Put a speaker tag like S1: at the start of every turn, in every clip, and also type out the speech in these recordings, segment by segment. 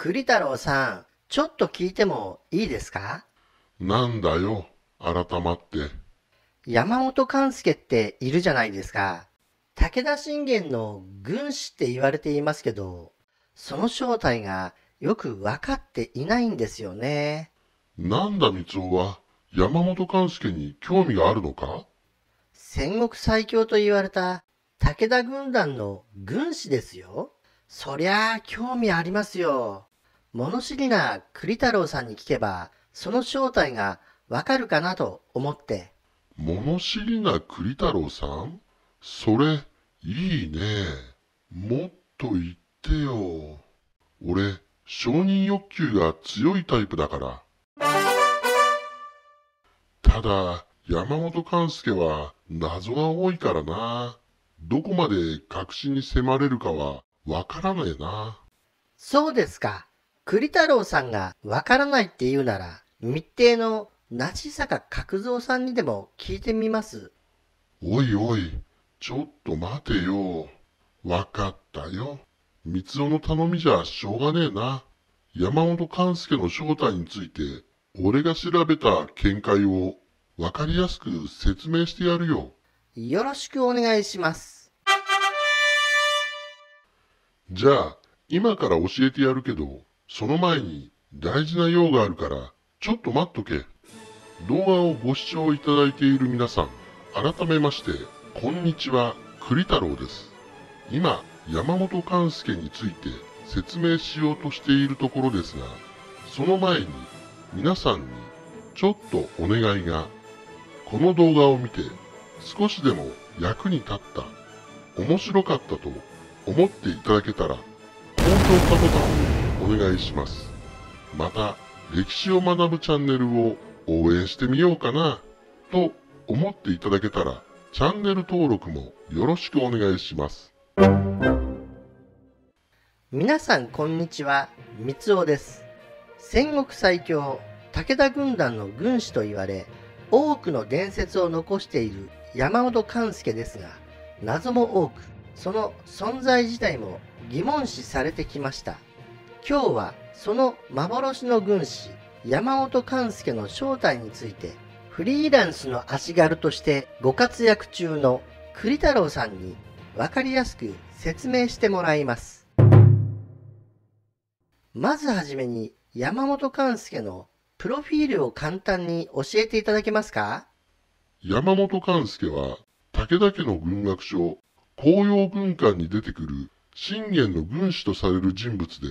S1: 栗太郎さん、ちょっと聞いてもいいですか
S2: なんだよ、改まって。
S1: 山本勘介っているじゃないですか。武田信玄の軍師って言われていますけど、その正体がよく分かっていないんですよね。なん
S2: だ光雄は山本勘助に興味があるのか
S1: 戦国最強と言われた武田軍団の軍師ですよ。そりゃあ興味ありますよ。物知りな栗太郎さんに聞けばその正体がわかるかなと思って物知りな
S2: 栗太郎さんそれいいねもっと言ってよ俺承認欲求が強いタイプだからただ山本勘介は謎が多いからなどこまで確信に迫れるかはわからねえな
S1: そうですか栗太郎さんがわからないって言うなら、密偵の梨坂角蔵さんにでも聞いてみます。おいお
S2: い、ちょっと待てよ。わかったよ。三尾の頼みじゃしょうがねえな。山本勘介の正体について、俺が調べた見解をわかりやすく説明してやるよ。よろし
S1: くお願いします。
S2: じゃあ、今から教えてやるけど、その前に大事な用があるからちょっと待っとけ。動画をご視聴いただいている皆さん、改めまして、こんにちは、栗太郎です。今、山本勘介について説明しようとしているところですが、その前に皆さんにちょっとお願いが、この動画を見て少しでも役に立った、面白かったと思っていただけたら、高評価ボタンをお願いします。また、歴史を学ぶチャンネルを応援してみようかな、と思っていただけたら、チャンネル登録もよろしくお願いします。
S1: 皆さんこんにちは、三尾です。戦国最強、武田軍団の軍師と言われ、多くの伝説を残している山本勘介ですが、謎も多く、その存在自体も疑問視されてきました。今日はその幻の軍師山本勘介の正体についてフリーランスの足軽としてご活躍中の栗太郎さんに分かりやすく説明してもらいますまずはじめに山本勘介のプロフィールを簡単に教えていただけますか
S2: 山本勘介は武田家の軍学書紅葉軍艦に出てくる信玄の軍師とされる人物で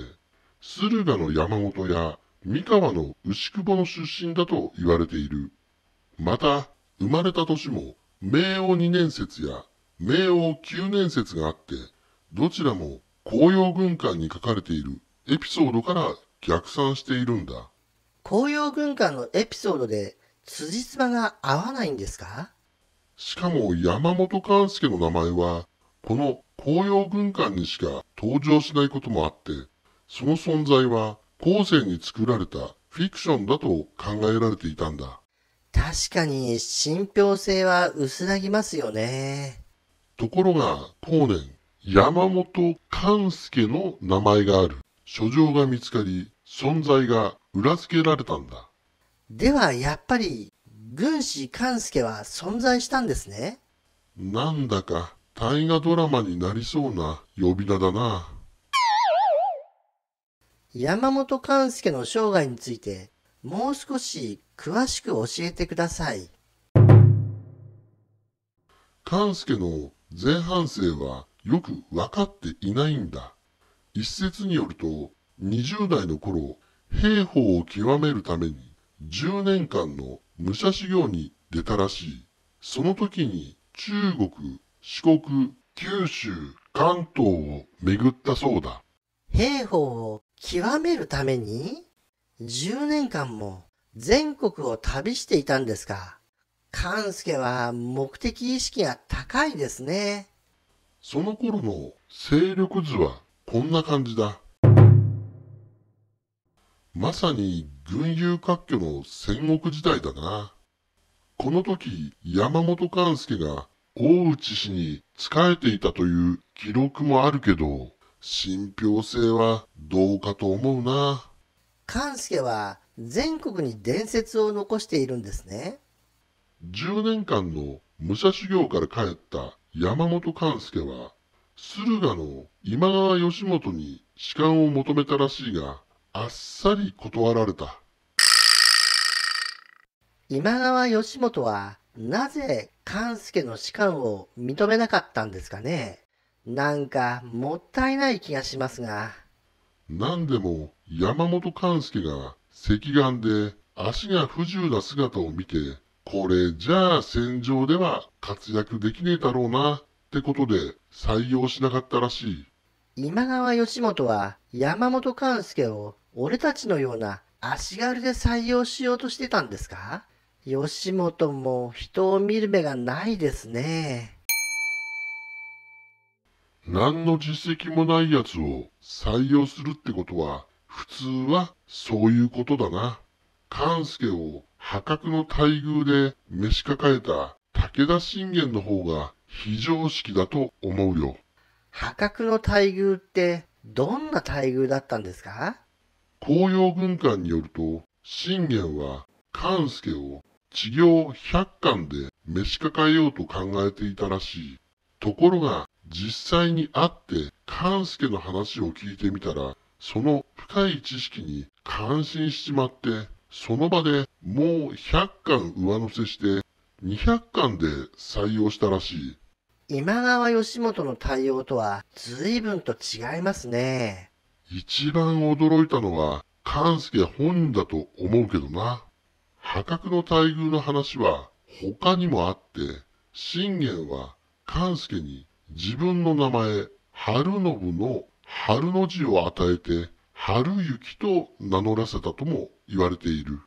S2: 駿河の山本や三河の牛久保の出身だと言われている。また、生まれた年も、明王二年説や明王九年説があって、どちらも紅葉軍艦に書かれているエピソードから逆算しているんだ。
S1: 紅葉軍艦のエピソードで、辻褄が合わないんですかしかも山本
S2: 勘介の名前は、この紅葉軍艦にしか登場しないこともあって、その存在は後世に作られたフィクションだと考えられていたんだ。
S1: 確かに信憑性は薄らぎますよね。ところが後年、山本勘介の
S2: 名前がある書状が見つかり、存在が裏付けられたんだ。
S1: ではやっぱり軍師勘介は存在したんですね。
S2: なんだか大河ドラマになりそうな呼び名だな。
S1: 山本勘介の生涯についてもう少し詳しく教えてください勘
S2: 介の前半生はよく分かっていないんだ一説によると20代の頃兵法を極めるために10年間の武者修行に出たらしいその時に中国
S1: 四国九州
S2: 関東を巡ったそう
S1: だ兵法を極めるために、10年間も全国を旅していたんですが、勘介は目的意識が高いですね。その頃の
S2: 勢力図はこんな感じだ。まさに群雄割拠の戦国時代だな。この時、山本勘介が大内氏に仕えていたという記録もあるけど、信憑性はどうかと思うな。
S1: 勘助は全国に伝説を残しているんですね。
S2: 10年間の武者修行から帰った山本勘助は、駿河の今川義元に士官を求めたらしいが、あっ
S1: さり
S2: 断られた。
S1: 今川義元はなぜ勘助の士官を認めなかったんですかねなんかもったいない気がしますが。
S2: なんでも山本勘介が赤眼で足が不自由な姿を見て、これじゃあ戦場では活躍できねえだろう
S1: なってことで採用しなかったらしい。今川義元は山本勘介を俺たちのような足軽で採用しようとしてたんですか吉本も人を見る目がないですね。
S2: 何の実績もないやつを採用するってことは、普通はそういうことだな。勘助を破格の待遇で召し抱えた武田信玄の方が非常識だと思うよ。
S1: 破格の待遇って
S2: どんな待遇だったんですか紅葉軍艦によると、信玄は勘助を治業100巻で召し抱えようと考えていたらしい。ところが、実際に会って勘助の話を聞いてみたら、その深い知識に感心しちまって、その場でもう100巻上乗せして200巻で採用したらしい。
S1: 今川義元の対応とは随分と違いますね。
S2: 一番驚いたのは勘助本人だと思うけどな。破格の待遇の話は他にもあって、信玄は勘助に自分の名前、春信の春の字を与えて、春雪と名乗らせたとも言われている。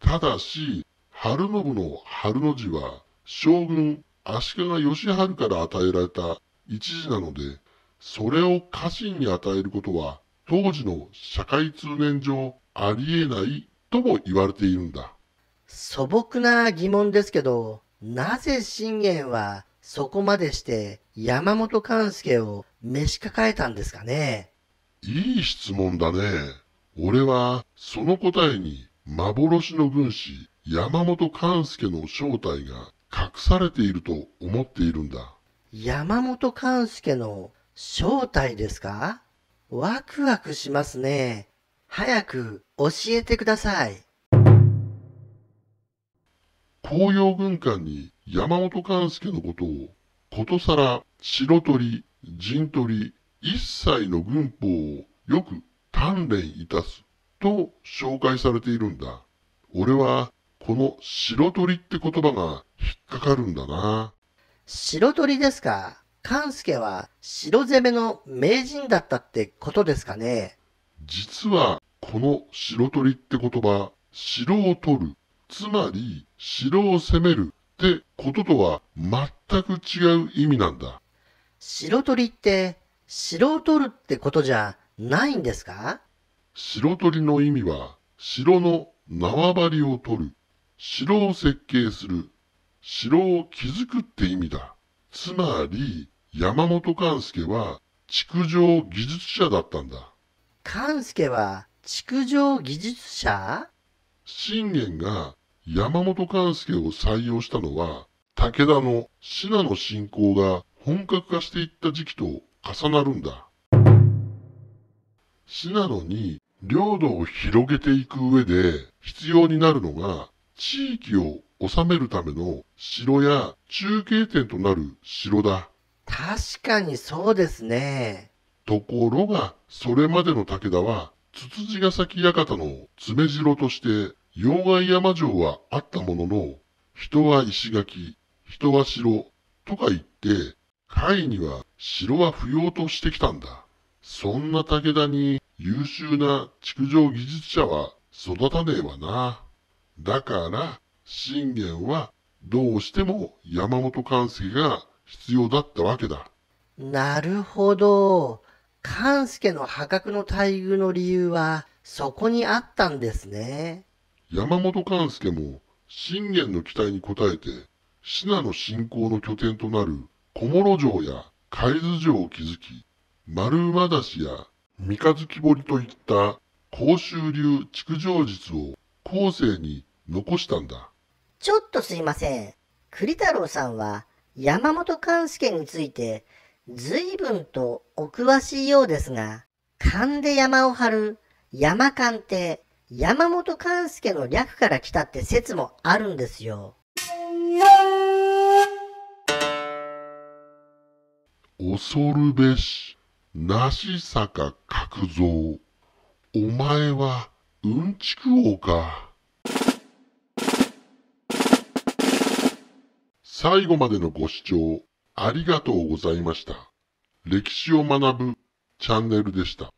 S2: ただし、春信の春の字は、将軍足利義春から与えられた一字なので、それを家臣に与えることは、当時の社会通念上ありえないとも言われているんだ。
S1: 素朴な疑問ですけど、なぜ信玄はそこまでして山本勘介を召し抱えたんですかねいい
S2: 質問だね。俺は、その答えに、幻の軍師、山本勘介の正体が隠されていると思っているんだ。
S1: 山本勘介の正体ですかワクワクしますね。早く教えてください。紅葉軍艦に山本勘介のことをこ
S2: とさら、白鳥、陣取り、一切の軍法をよく鍛錬いたすと紹介されているんだ。俺はこの白鳥って言葉が引っかかるんだな。
S1: 白鳥ですか。勘助は白攻めの名人だったってことですかね。実
S2: はこの白鳥って言葉、城を取る、つまり城を攻めるってこととは全全く違う意味なんだ。白
S1: 鳥って白を取るってことじゃないんですか白鳥の意味は城の縄張りを取る、
S2: 城を設計する、城を築くって意味だ。つまり山本勘助は築城技術者だったんだ。
S1: 勘助は築城技術者
S2: 信玄が山本勘助を採用したのは武田の信濃侵攻が本格化していった時期と重なるんだ。信濃に領土を広げていく上で必要になるのが地域を治めるための城や中継点となる城だ。
S1: 確かにそうですね。ところが、それまでの
S2: 武田は、ツツジヶ崎館の詰め城として、妖怪山城はあったものの、人は石垣、人は城とか言って、甲斐には城は不要としてきたんだ。そんな武田に優秀な築城技術者は育たねえわな。だから、信玄はどうしても山本勘介が必要だったわけだ。
S1: なるほど。勘介の破格の待遇の理由はそこにあったんですね。
S2: 山本勘介も信玄の期待に応えて信濃信仰の拠点となる小諸城や海津城を築き、丸馬出しや三日月堀といった甲州流築城術を後世に残した
S1: んだ。ちょっとすいません。栗太郎さんは山本勘助について随分とお詳しいようですが、勘で山を張る山勘って山本勘助の略から来たって説もあるんですよ。
S2: 恐るべし、梨坂角蔵。お前は、うんちく王か。最後までのご視聴ありがとうございました。歴史を学ぶチャンネルでした。